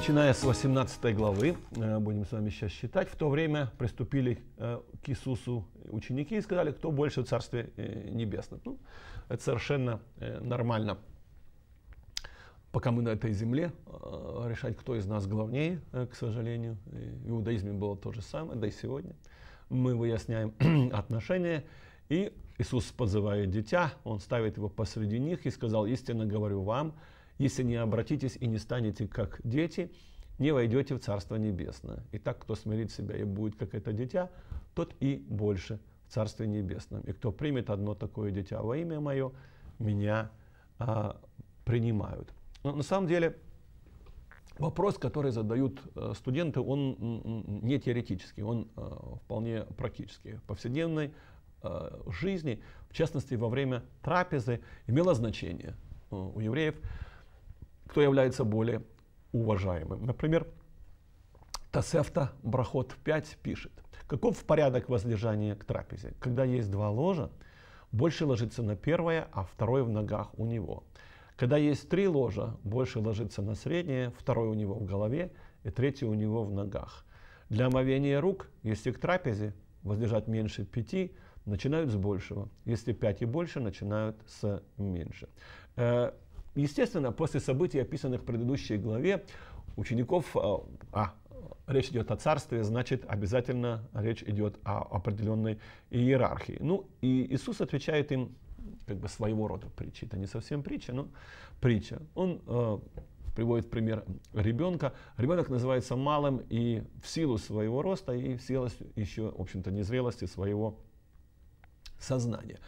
начиная с 18 главы, э, будем с вами сейчас считать, в то время приступили э, к Иисусу ученики и сказали, кто больше в Царстве э, Небесном. Ну, это совершенно нормально. Пока мы на этой земле, решать, кто из нас главнее, к сожалению. В иудаизме было то же самое, да и сегодня. Мы выясняем отношения, и Иисус подзывает дитя, Он ставит его посреди них и сказал, истинно говорю вам, если не обратитесь и не станете как дети, не войдете в Царство Небесное. И так, кто смирит себя и будет как это дитя, тот и больше в Царстве Небесном. И кто примет одно такое дитя во имя мое, меня а, принимают. Но на самом деле вопрос, который задают э, студенты, он не теоретический, он э, вполне практический. В повседневной э, жизни, в частности во время трапезы, имело значение у евреев – кто является более уважаемым. Например, Тасефта Брахот 5 пишет, каков порядок возлежания к трапезе? Когда есть два ложа, больше ложится на первое, а второе в ногах у него. Когда есть три ложа, больше ложится на среднее, второе у него в голове и третье у него в ногах. Для омовения рук, если к трапезе возлежать меньше пяти, начинают с большего. Если пять и больше, начинают с меньше. Э, Естественно, после событий, описанных в предыдущей главе, учеников, а, а речь идет о царстве, значит, обязательно речь идет о определенной иерархии. Ну, и Иисус отвечает им как бы своего рода притча, Это не совсем притча, но притча. Он э, приводит пример ребенка. Ребенок называется малым и в силу своего роста, и в силу еще, в общем-то, незрелости своего сознания.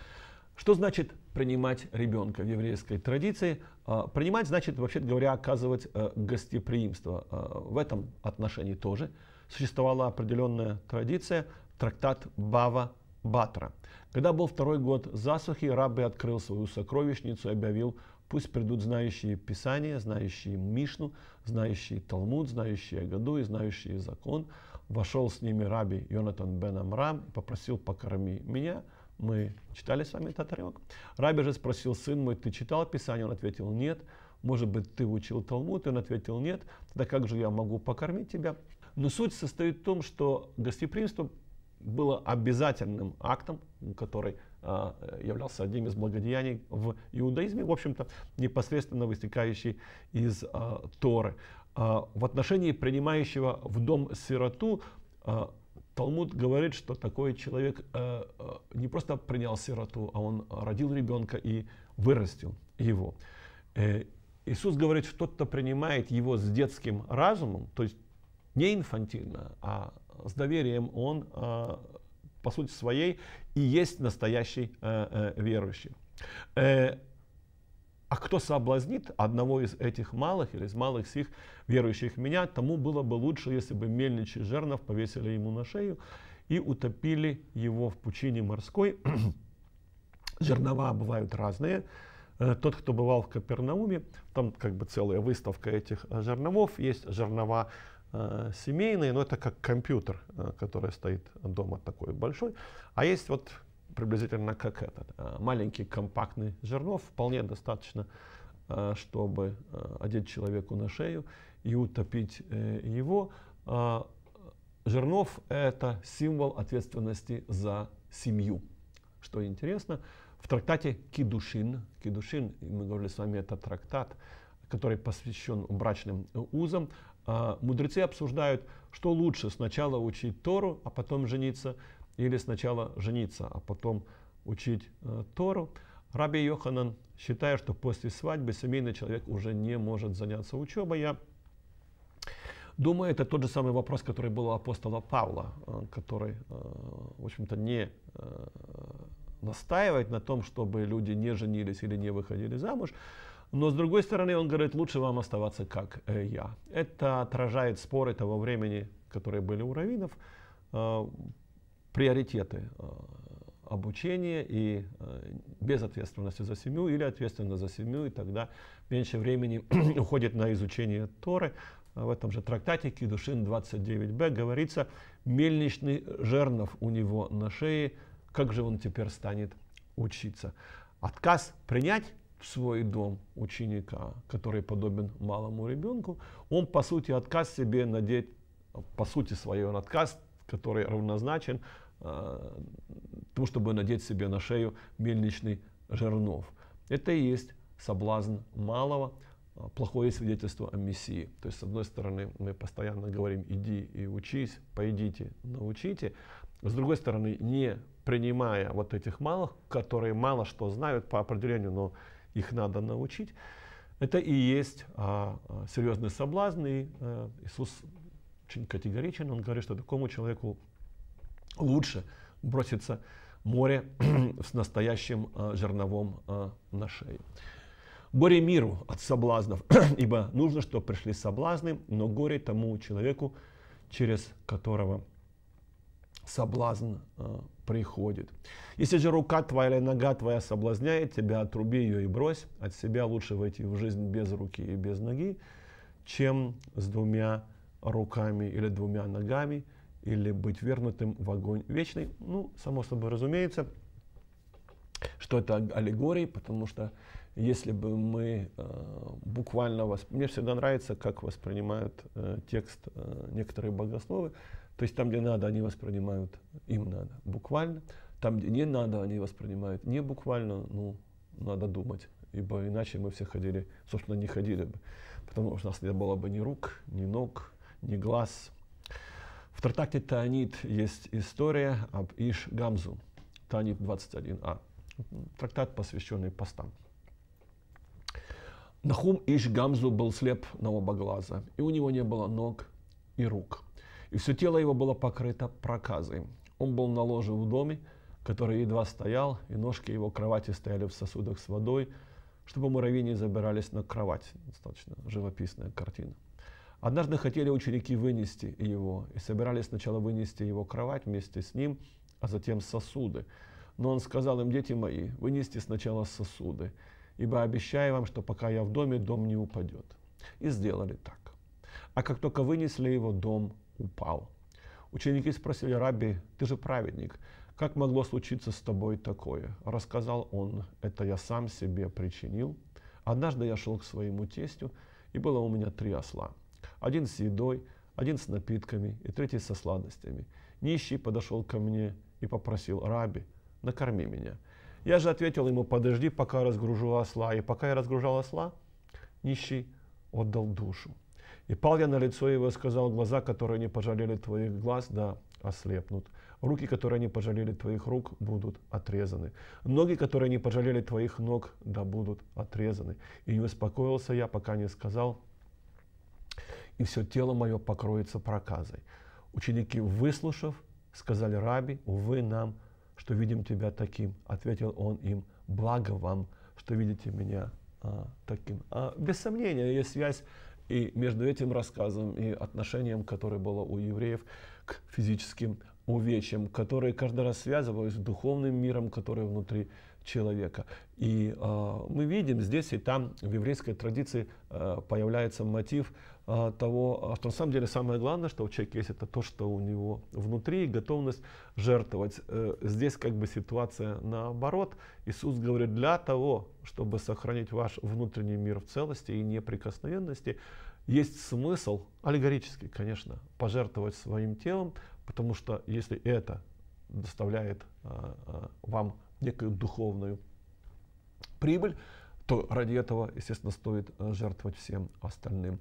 Что значит принимать ребенка в еврейской традиции? А, принимать значит, вообще говоря, оказывать э, гостеприимство. А, в этом отношении тоже существовала определенная традиция, трактат Бава Батра. Когда был второй год засухи, Рабби открыл свою сокровищницу и объявил, пусть придут знающие Писание, знающие Мишну, знающие Талмуд, знающие Агаду и знающие закон. Вошел с ними Раби Йонатан бен Амрам и попросил, покорми меня – мы читали с вами этот отрывок. Раби же спросил, сын мой, ты читал Писание? Он ответил, нет. Может быть, ты учил Талмуд? Он ответил, нет. Тогда как же я могу покормить тебя? Но суть состоит в том, что гостеприимство было обязательным актом, который а, являлся одним из благодеяний в иудаизме, в общем-то, непосредственно вытекающий из а, Торы. А, в отношении принимающего в дом сироту а, Талмуд говорит, что такой человек э, э, не просто принял сироту, а он родил ребенка и вырастил его. Э, Иисус говорит, что тот, кто принимает его с детским разумом, то есть не инфантильно, а с доверием, он э, по сути своей и есть настоящий э, э, верующий. Э, а кто соблазнит одного из этих малых или из малых сих, верующих меня, тому было бы лучше, если бы мельничий жернов повесили ему на шею и утопили его в пучине морской. Жернова бывают разные. Э, тот, кто бывал в Капернауме, там как бы целая выставка этих э, жерновов. Есть жернова э, семейные, но это как компьютер, который стоит дома такой большой. А есть вот приблизительно как этот. А, маленький компактный жернов вполне достаточно, а, чтобы а, одеть человеку на шею и утопить э, его. Жернов – это символ ответственности за семью. Что интересно, в трактате Кидушин, Кидушин, мы говорили с вами, это трактат, который посвящен брачным э, узам, мудрецы обсуждают, что лучше сначала учить Тору, а потом жениться – или сначала жениться, а потом учить э, Тору. Раби Йоханан считает, что после свадьбы семейный человек уже не может заняться учебой. Я думаю, это тот же самый вопрос, который был у апостола Павла, э, который, э, в общем-то, не э, настаивает на том, чтобы люди не женились или не выходили замуж. Но с другой стороны, он говорит, лучше вам оставаться как э, я. Это отражает споры того времени, которые были у раввинов э, приоритеты э, обучения и э, без ответственности за семью или ответственность за семью, и тогда меньше времени уходит на изучение Торы. В этом же трактате Кидушин 29б говорится, мельничный жернов у него на шее, как же он теперь станет учиться? Отказ принять в свой дом ученика, который подобен малому ребенку, он, по сути, отказ себе надеть, по сути свое, он отказ который равнозначен э, тому, чтобы надеть себе на шею мельничный жернов. Это и есть соблазн малого, э, плохое свидетельство о Мессии. То есть, с одной стороны, мы постоянно говорим «иди и учись», «пойдите, научите», с другой стороны, не принимая вот этих малых, которые мало что знают по определению, но их надо научить, это и есть а, а, серьезный соблазн, и а, Иисус очень категоричен. Он говорит, что такому человеку лучше броситься море с настоящим э, жерновом э, на шее. Горе миру от соблазнов, ибо нужно, чтобы пришли соблазны, но горе тому человеку, через которого соблазн э, приходит. Если же рука твоя или нога твоя соблазняет тебя, отруби ее и брось. От себя лучше войти в жизнь без руки и без ноги, чем с двумя руками или двумя ногами, или быть вернутым в огонь вечный. Ну, само собой разумеется, что это аллегории, потому что если бы мы э, буквально восп... мне всегда нравится, как воспринимают э, текст э, некоторые богословы, то есть там, где надо, они воспринимают им надо буквально, там, где не надо, они воспринимают не буквально, ну надо думать, ибо иначе мы все ходили, собственно, не ходили бы, потому что у нас не было бы ни рук, ни ног, не глаз. В трактате Таанит есть история об Иш Гамзу, Таанит 21а, трактат, посвященный постам. Нахум Иш Гамзу был слеп на оба глаза, и у него не было ног и рук. И все тело его было покрыто проказой. Он был на ложе в доме, который едва стоял, и ножки его кровати стояли в сосудах с водой, чтобы муравьи не забирались на кровать. Достаточно живописная картина. Однажды хотели ученики вынести его, и собирались сначала вынести его кровать вместе с ним, а затем сосуды. Но он сказал им, дети мои, вынести сначала сосуды, ибо обещаю вам, что пока я в доме, дом не упадет. И сделали так. А как только вынесли его, дом упал. Ученики спросили, «Рабби, ты же праведник, как могло случиться с тобой такое?» Рассказал он, «Это я сам себе причинил. Однажды я шел к своему тестю, и было у меня три осла. Один с едой, один с напитками и третий со сладостями. Нищий подошел ко мне и попросил, «Раби, накорми меня». Я же ответил ему, «Подожди, пока я разгружу осла». И пока я разгружал осла, нищий отдал душу. И пал я на лицо его и сказал, глаза, которые не пожалели твоих глаз, да, ослепнут. Руки, которые не пожалели твоих рук, будут отрезаны. Ноги, которые не пожалели твоих ног, да, будут отрезаны. И не успокоился я, пока не сказал, и все тело мое покроется проказой. Ученики, выслушав, сказали раби, увы нам, что видим тебя таким. Ответил он им, благо вам, что видите меня а, таким. А, без сомнения, есть связь и между этим рассказом и отношением, которое было у евреев к физическим увечьям, которые каждый раз связывались с духовным миром, который внутри человека. И э, мы видим здесь и там в еврейской традиции э, появляется мотив а, того, а, что на самом деле самое главное, что у человека есть, это то, что у него внутри, готовность жертвовать. Э, здесь как бы ситуация наоборот. Иисус говорит, для того, чтобы сохранить ваш внутренний мир в целости и неприкосновенности, есть смысл, аллегорический, конечно, пожертвовать своим телом, потому что если это доставляет а, вам некую духовную прибыль, то ради этого, естественно, стоит э, жертвовать всем остальным.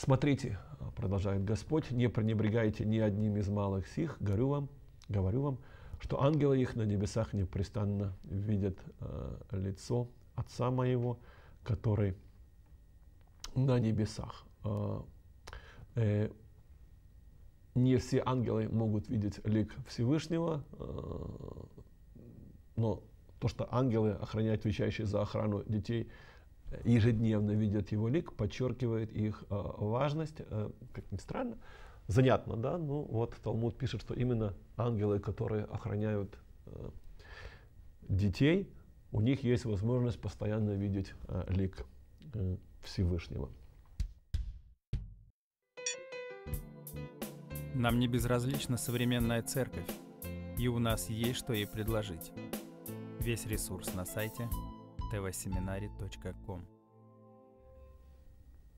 Смотрите, э, продолжает Господь, не пренебрегайте ни одним из малых сих, говорю вам, говорю вам, что ангелы их на небесах непрестанно видят э, лицо Отца моего, который на небесах. Э, э, не все ангелы могут видеть лик Всевышнего, э, но то, что ангелы, охраняют, отвечающие за охрану детей, ежедневно видят его лик, подчеркивает их э, важность. Э, как ни странно, занятно, да? Ну вот Талмуд пишет, что именно ангелы, которые охраняют э, детей, у них есть возможность постоянно видеть лик Всевышнего. Нам не безразлична современная церковь, и у нас есть что ей предложить. Весь ресурс на сайте – tvseminary.com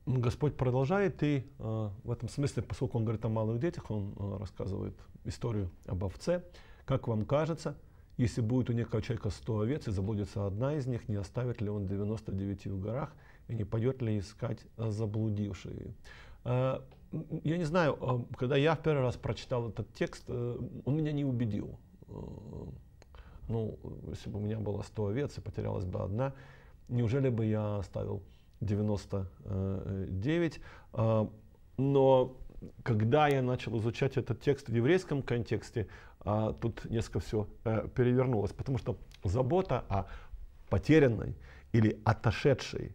Господь продолжает, и э, в этом смысле, поскольку он говорит о малых детях, он э, рассказывает историю об овце. Как вам кажется, если будет у некого человека 100 овец и заблудится одна из них, не оставит ли он 99 в горах и не пойдет ли искать заблудившие? Э, я не знаю, когда я в первый раз прочитал этот текст, он меня не убедил ну, если бы у меня было 100 овец и потерялась бы одна, неужели бы я оставил 99? Э, а, но когда я начал изучать этот текст в еврейском контексте, а, тут несколько все э, перевернулось, потому что забота о потерянной или отошедшей,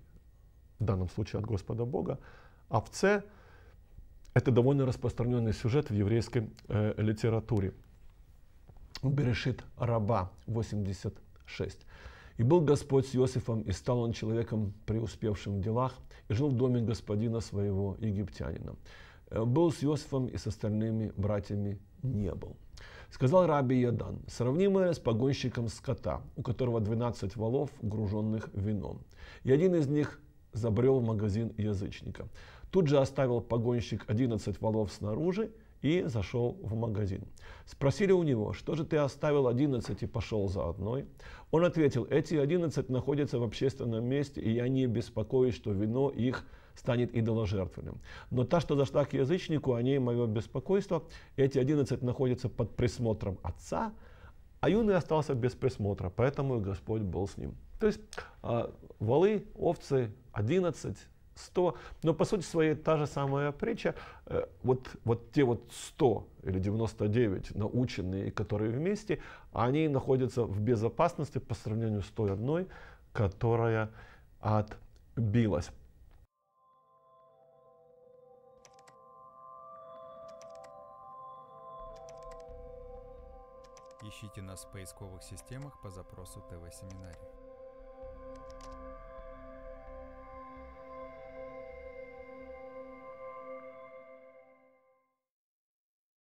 в данном случае от Господа Бога, овце, это довольно распространенный сюжет в еврейской э, литературе. Берешит раба 86. И был Господь с Иосифом, и стал он человеком, преуспевшим в делах, и жил в доме господина своего египтянина. Э, был с Иосифом и с остальными братьями не был. Сказал раби Ядан, сравнимое с погонщиком скота, у которого 12 валов, груженных вином. И один из них забрел в магазин язычника. Тут же оставил погонщик 11 валов снаружи, и зашел в магазин. Спросили у него, что же ты оставил 11 и пошел за одной? Он ответил, эти 11 находятся в общественном месте, и я не беспокоюсь, что вино их станет идоложертвенным. Но та, что зашла к язычнику, о ней мое беспокойство. Эти 11 находятся под присмотром отца, а юный остался без присмотра, поэтому Господь был с ним. То есть э, валы, овцы 11, 100, но по сути своей та же самая притча. Э, вот, вот те вот 100 или 99 наученные, которые вместе, они находятся в безопасности по сравнению с той одной, которая отбилась. Ищите нас в поисковых системах по запросу ТВ-семинария.